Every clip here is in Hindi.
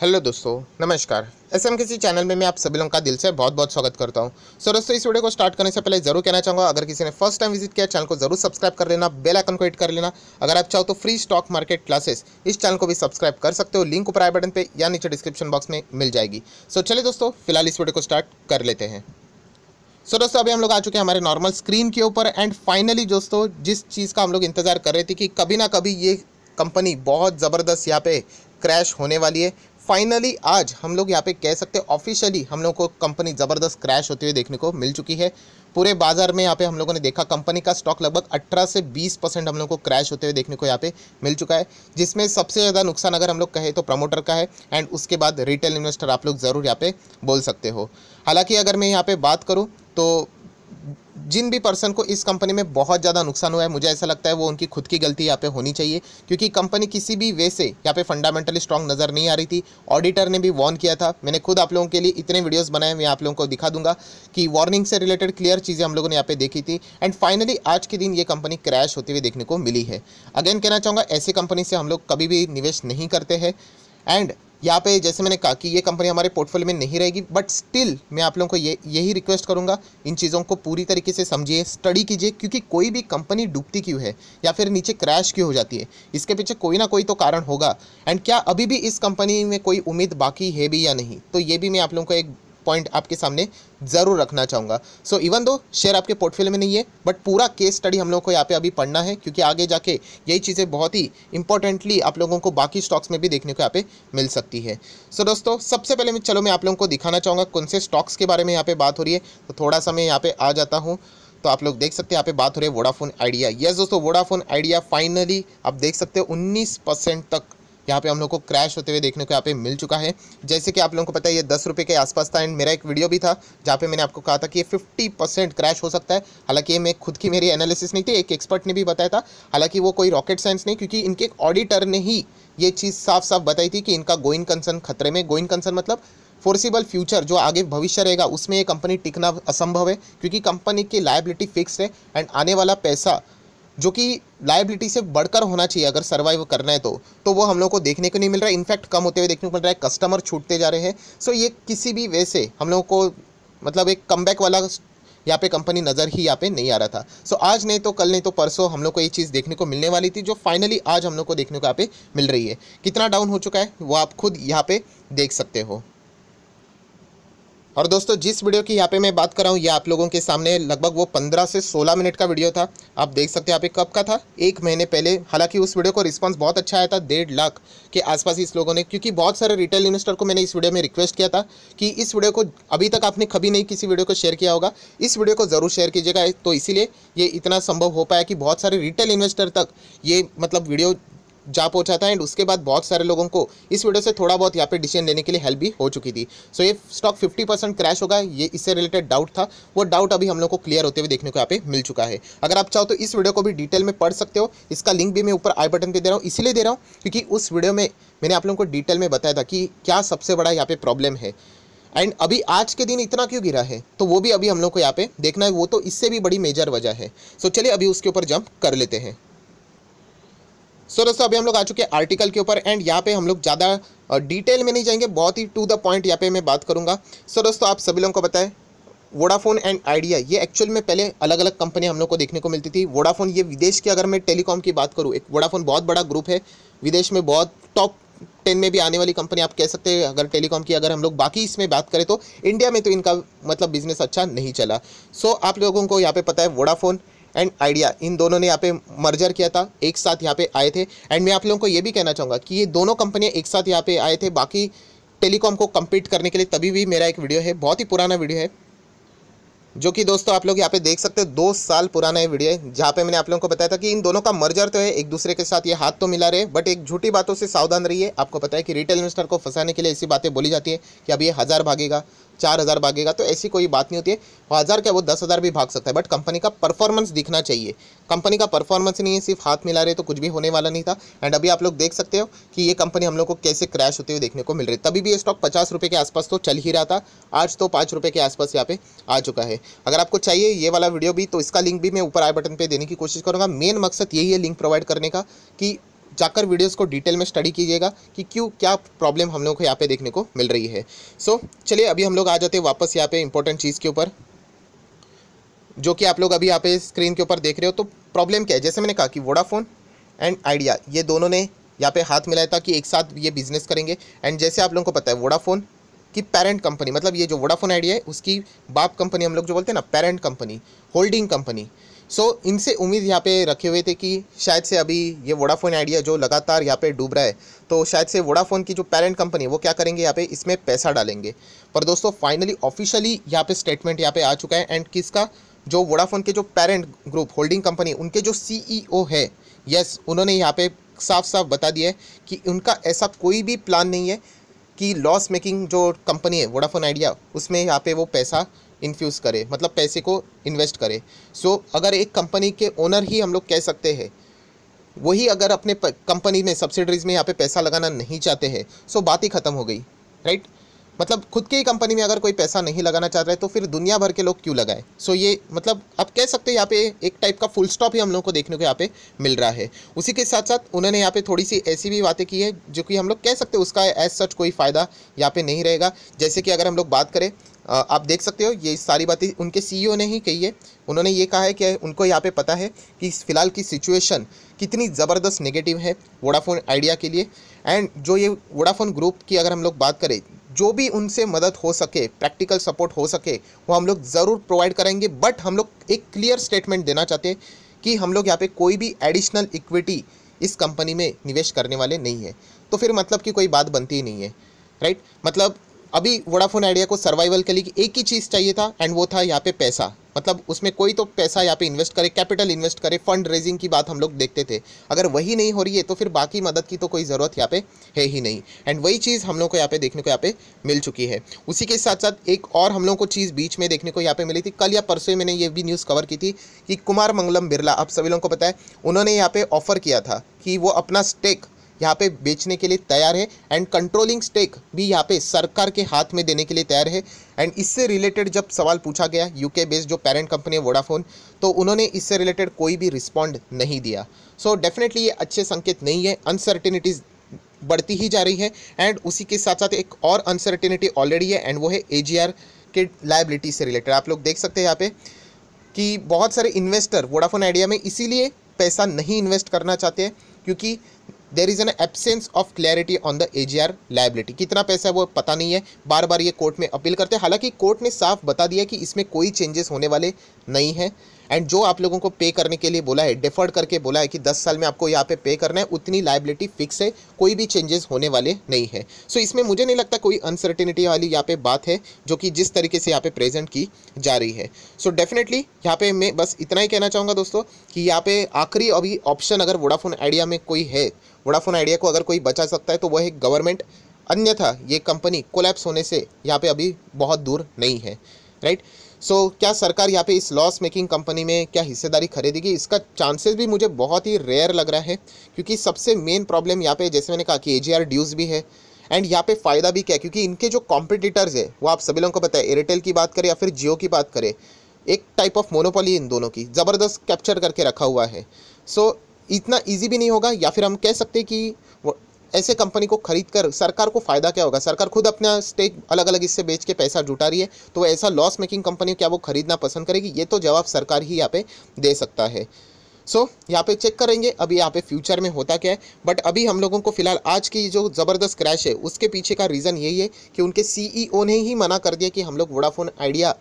हेलो दोस्तों नमस्कार एस एम किसी चैनल में मैं आप सभी लोगों का दिल से बहुत बहुत स्वागत करता हूं सो दोस्तों इस वीडियो को स्टार्ट करने से पहले जरूर कहना चाहूँगा अगर किसी ने फर्स्ट टाइम विजिट किया चैनल को जरूर सब्सक्राइब कर लेना बेल आइकन को हिट कर लेना अगर आप चाहो तो फ्री स्टॉक मार्केट क्लासेस इस चैनल को भी सब्सक्राइब कर सकते हो लिंक ऊपर आई बटन पर या नीचे डिस्क्रिप्शन बॉक्स में मिल जाएगी सो चलिए दोस्तों फिलहाल इस वीडियो को स्टार्ट कर लेते हैं सो so, दोस्तों अभी हम लोग आ चुके हैं हमारे नॉर्मल स्क्रीन के ऊपर एंड फाइनली दोस्तों जिस चीज़ का हम लोग इंतज़ार कर रहे थे कि कभी ना कभी ये कंपनी बहुत ज़बरदस्त यहाँ पे क्रैश होने वाली है फाइनली आज हम लोग यहाँ पे कह सकते हैं ऑफिशियली हम लोग को कंपनी ज़बरदस्त क्रैश होते हुए देखने को मिल चुकी है पूरे बाजार में यहाँ पे हम लोगों ने देखा कंपनी का स्टॉक लगभग 18 से 20 परसेंट हम लोग को क्रैश होते हुए देखने को यहाँ पे मिल चुका है जिसमें सबसे ज़्यादा नुकसान अगर हम लोग कहें तो प्रमोटर का है एंड उसके बाद रिटेल इन्वेस्टर आप लोग ज़रूर यहाँ पे बोल सकते हो हालाँकि अगर मैं यहाँ पर बात करूँ तो जिन भी पर्सन को इस कंपनी में बहुत ज़्यादा नुकसान हुआ है मुझे ऐसा लगता है वो उनकी खुद की गलती यहाँ पे होनी चाहिए क्योंकि कंपनी किसी भी वे से यहाँ पे फंडामेंटली स्ट्रांग नज़र नहीं आ रही थी ऑडिटर ने भी वार्न किया था मैंने खुद आप लोगों के लिए इतने वीडियोस बनाए मैं आप लोगों को दिखा दूंगा कि वार्निंग से रिलेटेड क्लियर चीज़ें हम लोगों ने यहाँ पे देखी थी एंड फाइनली आज के दिन ये कंपनी क्रैश होती हुई देखने को मिली है अगेन कहना चाहूँगा ऐसी कंपनी से हम लोग कभी भी निवेश नहीं करते हैं एंड यहाँ पे जैसे मैंने कहा कि ये कंपनी हमारे पोर्टफोलियो में नहीं रहेगी बट स्टिल मैं आप लोगों को ये यही रिक्वेस्ट करूँगा इन चीज़ों को पूरी तरीके से समझिए स्टडी कीजिए क्योंकि कोई भी कंपनी डूबती क्यों है या फिर नीचे क्रैश क्यों हो जाती है इसके पीछे कोई ना कोई तो कारण होगा एंड क्या अभी भी इस कंपनी में कोई उम्मीद बाकी है भी या नहीं तो ये भी मैं आप लोगों को एक पॉइंट आपके सामने ज़रूर रखना चाहूँगा सो इवन दो शेयर आपके पोर्टफोलियो में नहीं है बट पूरा केस स्टडी हम लोग को यहाँ पे अभी पढ़ना है क्योंकि आगे जाके यही चीज़ें बहुत ही इंपॉर्टेंटली आप लोगों को बाकी स्टॉक्स में भी देखने को यहाँ पे मिल सकती है सो so, दोस्तों सबसे पहले मैं चलो मैं आप लोगों को दिखाना चाहूँगा कौन से स्टॉक्स के बारे में यहाँ पे बात हो रही है तो थोड़ा सा मैं यहाँ पे आ जाता हूँ तो आप लोग देख सकते हैं यहाँ पे बात हो रही है वोडाफोन आइडिया यस दोस्तों वोडाफोन आइडिया फाइनली आप देख सकते हो 19 परसेंट तक यहाँ पे हम लोग को क्रैश होते हुए देखने को यहाँ पे मिल चुका है जैसे कि आप लोगों को पता है ये दस रुपये के आसपास था एंड मेरा एक वीडियो भी था जहाँ पे मैंने आपको कहा था कि ये फिफ्टी परसेंट क्रैश हो सकता है हालांकि ये मैं खुद की मेरी एनालिसिस नहीं थी एक एक्सपर्ट ने भी बताया था हालांकि वो कोई रॉकेट साइंस नहीं क्योंकि इनके एक ऑडिटर ने ही ये चीज़ साफ साफ बताई थी कि इनका गोइन कंसर्न खतरे में गोइन कंसर्न मतलब फोर्सिबल फ्यूचर जो आगे भविष्य रहेगा उसमें ये कंपनी टिकना असंभव है क्योंकि कंपनी की लाइबिलिटी फिक्स है एंड आने वाला पैसा जो कि लाइबिलिटी से बढ़कर होना चाहिए अगर सर्वाइव करना है तो तो वो हम लोग को देखने को नहीं मिल रहा है इनफैक्ट कम होते हुए देखने को मिल रहा है कस्टमर छूटते जा रहे हैं सो ये किसी भी वे से हम लोग को मतलब एक कम वाला यहाँ पे कंपनी नज़र ही यहाँ पे नहीं आ रहा था सो so, आज नहीं तो कल नहीं तो परसों हम लोग को ये चीज़ देखने को मिलने वाली थी जो फाइनली आज हम लोग को देखने को यहाँ पे मिल रही है कितना डाउन हो चुका है वो आप खुद यहाँ पे देख सकते हो और दोस्तों जिस वीडियो की यहाँ पे मैं बात कर रहा हूँ ये आप लोगों के सामने लगभग वो 15 से 16 मिनट का वीडियो था आप देख सकते हैं यहाँ पे कब का था एक महीने पहले हालांकि उस वीडियो को रिस्पांस बहुत अच्छा आया था डेढ़ लाख के आसपास इस लोगों ने क्योंकि बहुत सारे रिटेल इन्वेस्टर को मैंने इस वीडियो में रिक्वेस्ट किया था कि इस वीडियो को अभी तक आपने कभी नहीं किसी वीडियो को शेयर किया होगा इस वीडियो को ज़रूर शेयर कीजिएगा तो इसीलिए ये इतना संभव हो पाया कि बहुत सारे रिटेल इन्वेस्टर तक ये मतलब वीडियो जा पहुंचा था एंड उसके बाद बहुत सारे लोगों को इस वीडियो से थोड़ा बहुत यहाँ पे डिसीजन लेने के लिए हेल्प भी हो चुकी थी सो so, ये स्टॉक 50 परसेंट क्रैश होगा ये इससे रिलेटेड डाउट था वो डाउट अभी हम लोग को क्लियर होते हुए देखने को यहाँ पे मिल चुका है अगर आप चाहो तो इस वीडियो को भी डिटेल में पढ़ सकते हो इसका लिंक भी मैं ऊपर आई बटन पर दे रहा हूँ इसीलिए दे रहा हूँ क्योंकि उस वीडियो में मैंने आप लोगों को डिटेल में बताया था कि क्या सबसे बड़ा यहाँ पे प्रॉब्लम है एंड अभी आज के दिन इतना क्यों गिरा है तो वो भी अभी हम लोग को यहाँ पे देखना है वो तो इससे भी बड़ी मेजर वजह है सो so, चलिए अभी उसके ऊपर जंप कर लेते हैं सो so, दोस्तों अभी हम लोग आ चुके हैं आर्टिकल के ऊपर एंड यहाँ पे हम लोग ज़्यादा डिटेल में नहीं जाएंगे बहुत ही टू द पॉइंट यहाँ पे मैं बात करूँगा सो so, दोस्तों आप सभी लोगों को बताएं वोडाफोन एंड आइडिया ये एक्चुअल में पहले अलग अलग कंपनी हम लोग को देखने को मिलती थी वोडाफोन ये विदेश की अगर मैं टेलीकॉम की बात करूँ एक वोडाफोन बहुत बड़ा ग्रुप है विदेश में बहुत टॉप टेन में भी आने वाली कंपनी आप कह सकते हैं अगर टेलीकॉम की अगर हम लोग बाकी इसमें बात करें तो इंडिया में तो इनका मतलब बिजनेस अच्छा नहीं चला सो so, आप लोगों को यहाँ पे पता है वोडाफोन एंड आइडिया इन दोनों ने यहाँ पे मर्जर किया था एक साथ यहाँ पे आए थे एंड मैं आप लोगों को ये भी कहना चाहूँगा कि ये दोनों कंपनियाँ एक साथ यहाँ पे आए थे बाकी टेलीकॉम को कम्पीट करने के लिए तभी भी मेरा एक वीडियो है बहुत ही पुराना वीडियो है जो कि दोस्तों आप लोग यहाँ पे देख सकते हो दो साल पुराना ये वीडियो है जहाँ पे मैंने आप लोगों को बताया था कि इन दोनों का मर्जर तो है एक दूसरे के साथ ये हाथ तो मिला रहे बट एक झूठी बातों से सावधान रहिए आपको पता है कि रिटेल इन्वेस्टर को फंसाने के लिए ऐसी बातें बोली जाती है कि अब ये हज़ार भागेगा चार हज़ार भागेगा तो ऐसी कोई बात नहीं होती है हज़ार क्या वो दस हज़ार भी भाग सकता है बट कंपनी का परफॉर्मेंस दिखना चाहिए कंपनी का परफॉर्मेंस नहीं है सिर्फ हाथ मिला रहे तो कुछ भी होने वाला नहीं था एंड अभी आप लोग देख सकते हो कि ये कंपनी हम लोग को कैसे क्रैश होते हुए देखने को मिल रही है तभी भी ये स्टॉक पचास रुपये के आसपास तो चल ही रहा था आज तो पाँच रुपये के आसपास यहाँ पे आ चुका है अगर आपको चाहिए ये वाला वीडियो भी तो इसका लिंक भी मैं ऊपर आई बटन पर देने की कोशिश करूँगा मेन मकसद यही है लिंक प्रोवाइड करने का कि जाकर वीडियोस को डिटेल में स्टडी कीजिएगा कि क्यों क्या प्रॉब्लम हम लोग को यहाँ पे देखने को मिल रही है सो so, चलिए अभी हम लोग आ जाते हैं वापस यहाँ पे इंपॉर्टेंट चीज़ के ऊपर जो कि आप लोग अभी यहाँ पे स्क्रीन के ऊपर देख रहे हो तो प्रॉब्लम क्या है जैसे मैंने कहा कि वोडाफोन एंड आइडिया ये दोनों ने यहाँ पे हाथ मिलाया था कि एक साथ ये बिजनेस करेंगे एंड जैसे आप लोगों को पता है वोडाफोन की पेरेंट कंपनी मतलब ये जो वोडाफोन आइडिया है उसकी बाप कंपनी हम लोग जो बोलते हैं ना parent company holding company so so, इनसे उम्मीद यहाँ पे रखे हुए थे कि शायद से अभी ये वोडाफोन आइडिया जो लगातार यहाँ पे डूब रहा है तो शायद से वोडाफोन की जो पेरेंट कंपनी है वो क्या करेंगे यहाँ पे इसमें पैसा डालेंगे पर दोस्तों फाइनली ऑफिशियली यहाँ पे स्टेटमेंट यहाँ पे आ चुका है एंड किसका जो वोडाफोन के जो पेरेंट ग्रुप होल्डिंग कंपनी उनके जो सी e है यस उन्होंने यहाँ पे साफ साफ बता दिया है कि उनका ऐसा कोई भी प्लान नहीं है कि लॉस मेकिंग जो कंपनी है वोडाफोन आइडिया उसमें यहाँ पर वो पैसा इन्फ्यूज़ करे मतलब पैसे को इन्वेस्ट करे सो so, अगर एक कंपनी के ओनर ही हम लोग कह सकते हैं वही अगर अपने कंपनी में सब्सिडरीज़ में यहाँ पे पैसा लगाना नहीं चाहते हैं सो बात ही ख़त्म हो गई राइट मतलब खुद की कंपनी में अगर कोई पैसा नहीं लगाना चाह है तो फिर दुनिया भर के लोग क्यों लगाए सो so, ये मतलब आप कह सकते हैं यहाँ पे एक टाइप का फुल स्टॉप ही हम लोग को देखने को यहाँ पे मिल रहा है उसी के साथ साथ उन्होंने यहाँ पे थोड़ी सी ऐसी भी बातें की है जो कि हम लोग कह सकते हैं उसका एज सच कोई फ़ायदा यहाँ पे नहीं रहेगा जैसे कि अगर हम लोग बात करें आप देख सकते हो ये सारी बातें उनके सीईओ e ने ही कही है उन्होंने ये कहा है कि उनको यहाँ पे पता है कि फ़िलहाल की सिचुएशन कितनी ज़बरदस्त नेगेटिव है वोडाफोन आइडिया के लिए एंड जो ये वोडाफोन ग्रुप की अगर हम लोग बात करें जो भी उनसे मदद हो सके प्रैक्टिकल सपोर्ट हो सके वो हम लोग ज़रूर प्रोवाइड करेंगे बट हम लोग एक क्लियर स्टेटमेंट देना चाहते हैं कि हम लोग यहाँ पे कोई भी एडिशनल इक्विटी इस कंपनी में निवेश करने वाले नहीं है तो फिर मतलब कि कोई बात बनती ही नहीं है राइट मतलब अभी वोडाफोन आइडिया को सर्वाइवल के लिए एक ही चीज़ चाहिए था एंड वो था यहाँ पे पैसा मतलब उसमें कोई तो पैसा यहाँ पे इन्वेस्ट करे कैपिटल इन्वेस्ट करे फंड रेजिंग की बात हम लोग देखते थे अगर वही नहीं हो रही है तो फिर बाकी मदद की तो कोई ज़रूरत यहाँ पे है ही नहीं एंड वही चीज़ हम लोग को यहाँ पे देखने को यहाँ पे मिल चुकी है उसी के साथ साथ एक और हम लोग को चीज़ बीच में देखने को यहाँ पे मिली थी कल या परसों मैंने ये भी न्यूज़ कवर की थी कि कुमार मंगलम बिरला आप सभी लोगों को पता है उन्होंने यहाँ पर ऑफ़र किया था कि वो अपना स्टेक यहाँ पे बेचने के लिए तैयार है एंड कंट्रोलिंग स्टेक भी यहाँ पे सरकार के हाथ में देने के लिए तैयार है एंड इससे रिलेटेड जब सवाल पूछा गया यूके बेस्ड जो पेरेंट कंपनी है वोडाफोन तो उन्होंने इससे रिलेटेड कोई भी रिस्पॉन्ड नहीं दिया सो so, डेफिनेटली ये अच्छे संकेत नहीं है अनसर्टिनिटीज बढ़ती ही जा रही है एंड उसी के साथ साथ एक और अनसर्टेनिटी ऑलरेडी है एंड वो है ए के लाइबिलिटी से रिलेटेड आप लोग देख सकते हैं यहाँ पे कि बहुत सारे इन्वेस्टर वोडाफोन आइडिया में इसीलिए पैसा नहीं इन्वेस्ट करना चाहते हैं क्योंकि there is an absence of clarity on the AGR liability कितना पैसा है वो पता नहीं है बार बार ये कोर्ट में अपील करते हैं हालांकि कोर्ट ने साफ बता दिया कि इसमें कोई चेंजेस होने वाले नहीं हैं एंड जो आप लोगों को पे करने के लिए बोला है डिफर्ड करके बोला है कि दस साल में आपको यहाँ पे पे करना है उतनी लाइबिलिटी फिक्स है कोई भी चेंजेस होने वाले नहीं है सो so, इसमें मुझे नहीं लगता कोई अनसर्टिनिटी वाली यहाँ पे बात है जो कि जिस तरीके से यहाँ पे प्रेजेंट की जा रही है सो डेफिनेटली यहाँ पे मैं बस इतना ही कहना चाहूँगा दोस्तों कि यहाँ पे आखिरी अभी ऑप्शन अगर वोडाफोन आइडिया में कोई है वोडाफोन आइडिया को अगर कोई बचा सकता है तो वह है गवर्नमेंट अन्यथा ये कंपनी कोलैप्स होने से यहाँ पे अभी बहुत दूर नहीं है राइट right? सो so, क्या सरकार यहाँ पे इस लॉस मेकिंग कंपनी में क्या हिस्सेदारी खरीदेगी इसका चांसेस भी मुझे बहुत ही रेयर लग रहा है क्योंकि सबसे मेन प्रॉब्लम यहाँ पे जैसे मैंने कहा कि ए ड्यूज़ भी है एंड यहाँ पे फ़ायदा भी क्या है क्योंकि इनके जो कॉम्पिटिटर्स है वो आप सभी लोगों को बताए एयरटेल की बात करें या फिर जियो की बात करें एक टाइप ऑफ मोनोपोली इन दोनों की ज़बरदस्त कैप्चर करके रखा हुआ है सो so, इतना ईजी भी नहीं होगा या फिर हम कह सकते हैं कि ऐसे कंपनी को खरीद कर सरकार को फ़ायदा क्या होगा सरकार खुद अपना स्टेक अलग अलग इससे बेच के पैसा जुटा रही है तो ऐसा लॉस मेकिंग कंपनी क्या वो खरीदना पसंद करेगी ये तो जवाब सरकार ही यहाँ पे दे सकता है सो so, यहाँ पे चेक करेंगे अभी यहाँ पे फ्यूचर में होता क्या है बट अभी हम लोगों को फिलहाल आज की जो ज़बरदस्त क्रैश है उसके पीछे का रीज़न यही है कि उनके सीईओ ने ही मना कर दिया कि हम लोग वोडाफोन आइडिया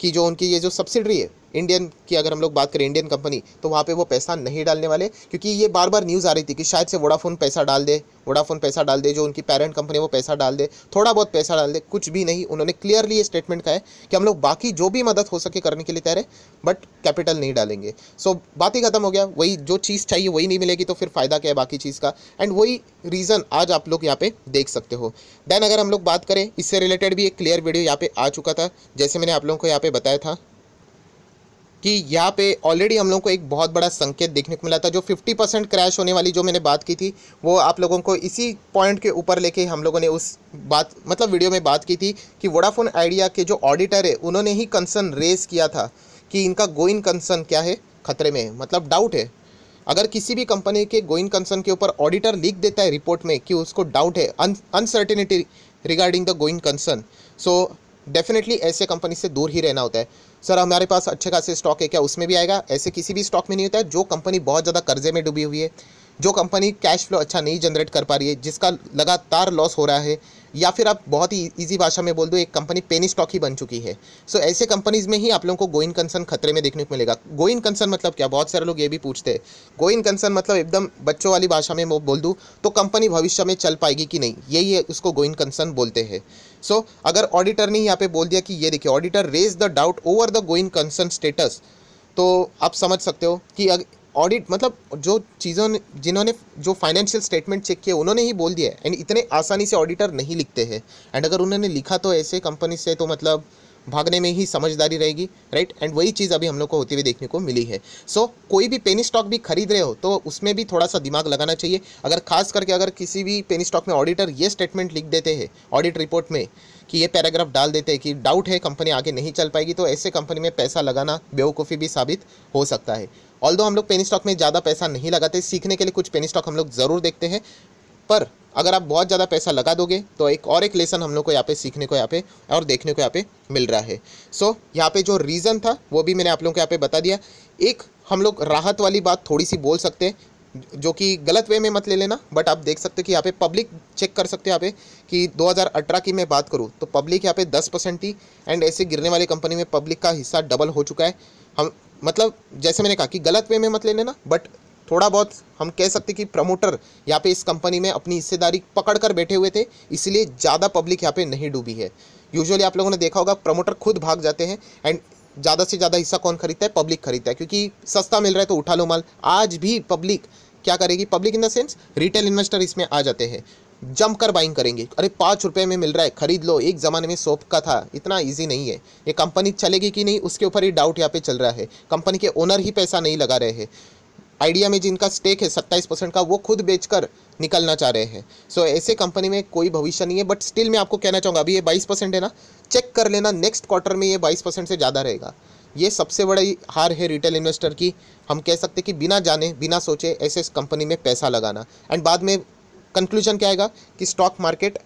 की जो उनकी ये जो सब्सिडरी है इंडियन की अगर हम लोग बात करें इंडियन कंपनी तो वहाँ पे वो पैसा नहीं डालने वाले क्योंकि ये बार बार न्यूज़ आ रही थी कि शायद से वोडाफोन पैसा डाल दे वोडाफोन पैसा डाल दे जो उनकी पेरेंट कंपनी है वो पैसा डाल दे थोड़ा बहुत पैसा डाल दे कुछ भी नहीं उन्होंने क्लियरली ये स्टेटमेंट कहा है कि हम लोग बाकी जो भी मदद हो सके करने के लिए तैयार है बट कैपिटल नहीं डालेंगे सो so, बात ही खत्म हो गया वही जो चीज़ चाहिए वही नहीं मिलेगी तो फिर फ़ायदा क्या है बाकी चीज़ का एंड वही रीज़न आज आप लोग यहाँ पे देख सकते हो देन अगर हम लोग बात करें इससे रिलेटेड भी एक क्लियर वीडियो यहाँ पे आ चुका था जैसे मैंने आप लोगों को यहाँ पे बताया था कि यहाँ पे ऑलरेडी हम लोगों को एक बहुत बड़ा संकेत देखने को मिला था जो 50 परसेंट क्रैश होने वाली जो मैंने बात की थी वो आप लोगों को इसी पॉइंट के ऊपर लेके हम लोगों ने उस बात मतलब वीडियो में बात की थी कि वोडाफोन आइडिया के जो ऑडिटर है उन्होंने ही कंसर्न रेज किया था कि इनका गोइन कंसर्न क्या है खतरे में मतलब डाउट है अगर किसी भी कंपनी के गोइंग कंसर्न के ऊपर ऑडिटर लिख देता है रिपोर्ट में कि उसको डाउट है uncertainty regarding the going concern so definitely ऐसे कंपनी से दूर ही रहना होता है सर हमारे पास अच्छे खासे स्टॉक है क्या उसमें भी आएगा ऐसे किसी भी स्टॉक में नहीं होता है जो कंपनी बहुत ज़्यादा कर्जे में डूबी हुई है जो कंपनी कैश फ्लो अच्छा नहीं जनरेट कर पा रही है जिसका लगातार लॉस हो रहा है या फिर आप बहुत ही इजी भाषा में बोल दो एक कंपनी पेनी स्टॉक ही बन चुकी है सो so, ऐसे कंपनीज़ में ही आप लोगों को गोइन कंसर्न खतरे में देखने को मिलेगा गोइन कंसर्न मतलब क्या बहुत सारे लोग ये भी पूछते हैं गोइन कंसर्न मतलब एकदम बच्चों वाली भाषा में बोल दूँ तो कंपनी भविष्य में चल पाएगी कि नहीं यही उसको गोइन कंसर्न बोलते हैं सो so, अगर ऑडिटर ने यहाँ पर बोल दिया कि ये देखिए auditor raise the doubt over the going concern status तो आप समझ सकते हो कि ऑडिट मतलब जो चीज़ों ने जिन्होंने जो फाइनेंशियल स्टेटमेंट चेक किए उन्होंने ही बोल दिया एंड इतने आसानी से ऑडिटर नहीं लिखते हैं एंड अगर उन्होंने लिखा तो ऐसे कंपनी से तो मतलब भागने में ही समझदारी रहेगी राइट एंड वही चीज़ अभी हम लोग को होती हुई देखने को मिली है सो so, कोई भी पेनी स्टॉक भी खरीद रहे हो तो उसमें भी थोड़ा सा दिमाग लगाना चाहिए अगर खास करके अगर किसी भी पेनी स्टॉक में ऑडिटर ये स्टेटमेंट लिख देते हैं ऑडिट रिपोर्ट में कि ये पैराग्राफ डाल देते हैं कि डाउट है कंपनी आगे नहीं चल पाएगी तो ऐसे कंपनी में पैसा लगाना बेवकूफ़ी भी साबित हो सकता है ऑल हम लोग पेनी स्टॉक में ज़्यादा पैसा नहीं लगाते सीखने के लिए कुछ पेनी स्टॉक हम लोग ज़रूर देखते हैं पर अगर आप बहुत ज़्यादा पैसा लगा दोगे तो एक और एक लेसन हम लोग को यहाँ पे सीखने को यहाँ पे और देखने को यहाँ पे मिल रहा है सो so, यहाँ पे जो रीज़न था वो भी मैंने आप लोगों को यहाँ पे बता दिया एक हम लोग राहत वाली बात थोड़ी सी बोल सकते हैं जो कि गलत वे में मत ले लेना बट आप देख सकते हो कि यहाँ पे पब्लिक चेक कर सकते हो यहाँ पे कि 2018 की मैं बात करूँ तो पब्लिक यहाँ पे 10 परसेंट थी एंड ऐसे गिरने वाली कंपनी में पब्लिक का हिस्सा डबल हो चुका है हम मतलब जैसे मैंने कहा कि गलत वे में मत ले लेना बट थोड़ा बहुत हम कह सकते कि प्रमोटर यहाँ पे इस कंपनी में अपनी हिस्सेदारी पकड़ कर बैठे हुए थे इसलिए ज़्यादा पब्लिक यहाँ पे नहीं डूबी है यूजुअली आप लोगों ने देखा होगा प्रमोटर खुद भाग जाते हैं एंड ज़्यादा से ज़्यादा हिस्सा कौन खरीदता है पब्लिक खरीदता है क्योंकि सस्ता मिल रहा है तो उठा लो माल आज भी पब्लिक क्या करेगी public in the sense retail investor इसमें आ जाते हैं जमकर बाइंग करेंगे अरे पाँच रुपये में मिल रहा है खरीद लो एक ज़माने में सोप का था इतना इजी नहीं है ये कंपनी चलेगी कि नहीं उसके ऊपर ही डाउट यहाँ पे चल रहा है कंपनी के ओनर ही पैसा नहीं लगा रहे हैं आइडिया में जिनका स्टेक है सत्ताईस परसेंट का वो खुद बेचकर निकलना चाह रहे हैं सो so, ऐसे कंपनी में कोई भविष्य नहीं है बट स्टिल मैं आपको कहना चाहूँगा अभी ये बाईस परसेंट है ना चेक कर लेना नेक्स्ट क्वार्टर में ये बाईस परसेंट से ज़्यादा रहेगा ये सबसे बड़ी हार है रिटेल इन्वेस्टर की हम कह सकते कि बिना जाने बिना सोचे ऐसे कंपनी में पैसा लगाना एंड बाद में कंक्लूजन क्या आएगा कि स्टॉक मार्केट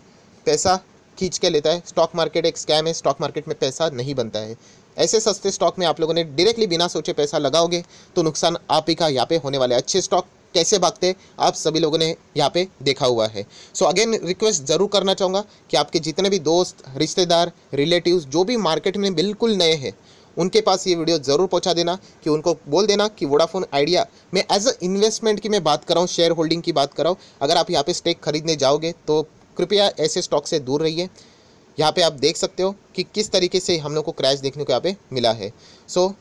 पैसा खींच के लेता है स्टॉक मार्केट एक स्कैम है स्टॉक मार्केट में पैसा नहीं बनता है ऐसे सस्ते स्टॉक में आप लोगों ने डायरेक्टली बिना सोचे पैसा लगाओगे तो नुकसान आप ही का यहाँ पे होने वाले अच्छे स्टॉक कैसे भागते आप सभी लोगों ने यहाँ पे देखा हुआ है सो अगेन रिक्वेस्ट ज़रूर करना चाहूँगा कि आपके जितने भी दोस्त रिश्तेदार रिलेटिव जो भी मार्केट में बिल्कुल नए हैं उनके पास ये वीडियो ज़रूर पहुंचा देना कि उनको बोल देना कि वोडाफोन आइडिया मैं एज अ इन्वेस्टमेंट की मैं बात कर रहा हूँ शेयर होल्डिंग की बात कर रहा हूँ अगर आप यहाँ पे स्टेक खरीदने जाओगे तो कृपया ऐसे स्टॉक से दूर रहिए यहाँ पे आप देख सकते हो कि किस तरीके से हम लोग को क्रैश देखने को यहाँ पे मिला है सो so,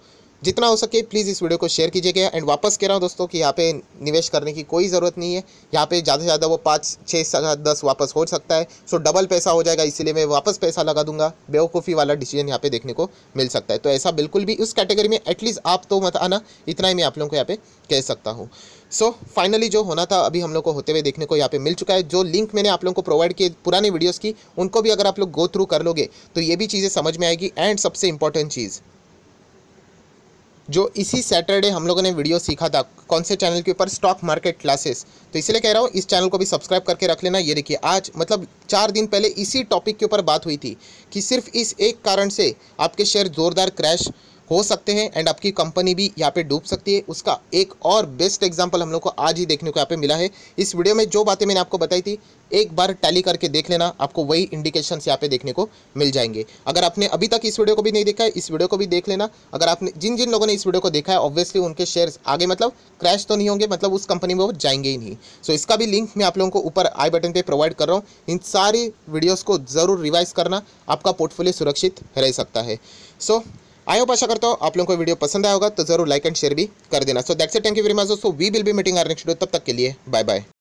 जितना हो सके प्लीज़ इस वीडियो को शेयर कीजिएगा एंड वापस कह रहा हूँ दोस्तों कि यहाँ पे निवेश करने की कोई ज़रूरत नहीं है यहाँ पे ज़्यादा से ज़्यादा वो पाँच छः सात दस वापस हो सकता है सो डबल पैसा हो जाएगा इसीलिए मैं वापस पैसा लगा दूंगा बेवकूफ़ी वाला डिसीजन यहाँ पे देखने को मिल सकता है तो ऐसा बिल्कुल भी उस कैटेगरी में एटलीस्ट आप तो मत आना इतना ही मैं आप लोगों को यहाँ पे कह सकता हूँ सो so, फाइनली जो होना था अभी हम लोग को होते हुए देखने को यहाँ पे मिल चुका है जो लिंक मैंने आप लोगों को प्रोवाइड किए पुराने वीडियोस की उनको भी अगर आप लोग गो थ्रू कर लोगे तो ये भी चीज़ें समझ में आएगी एंड सबसे इंपॉर्टेंट चीज़ जो इसी सैटरडे हम लोगों ने वीडियो सीखा था कौन से चैनल के ऊपर स्टॉक मार्केट क्लासेस तो इसलिए कह रहा हूँ इस चैनल को भी सब्सक्राइब करके रख लेना ये देखिए आज मतलब चार दिन पहले इसी टॉपिक के ऊपर बात हुई थी कि सिर्फ इस एक कारण से आपके शेयर ज़ोरदार क्रैश हो सकते हैं एंड आपकी कंपनी भी यहाँ पे डूब सकती है उसका एक और बेस्ट एग्जाम्पल हम लोग को आज ही देखने को यहाँ पे मिला है इस वीडियो में जो बातें मैंने आपको बताई थी एक बार टैली करके देख लेना आपको वही इंडिकेशन यहाँ पे देखने को मिल जाएंगे अगर आपने अभी तक इस वीडियो को भी नहीं देखा है इस वीडियो को भी देख लेना अगर आपने जिन जिन लोगों ने इस वीडियो को देखा है ऑब्वियसली उनके शेयर्स आगे मतलब क्रैश तो नहीं होंगे मतलब उस कंपनी में वो जाएंगे ही नहीं सो इसका भी लिंक मैं आप लोगों को ऊपर आई बटन पर प्रोवाइड कर रहा हूँ इन सारी वीडियोज़ को ज़रूर रिवाइज करना आपका पोर्टफोलियो सुरक्षित रह सकता है सो so, आई होप आशा करता हूँ आप लोगों को वीडियो पसंद आया होगा तो जरूर लाइक एंड शेयर भी कर देना so that's it thank you very much दोस्तों we will be meeting our next video तब तक के लिए बाय बाय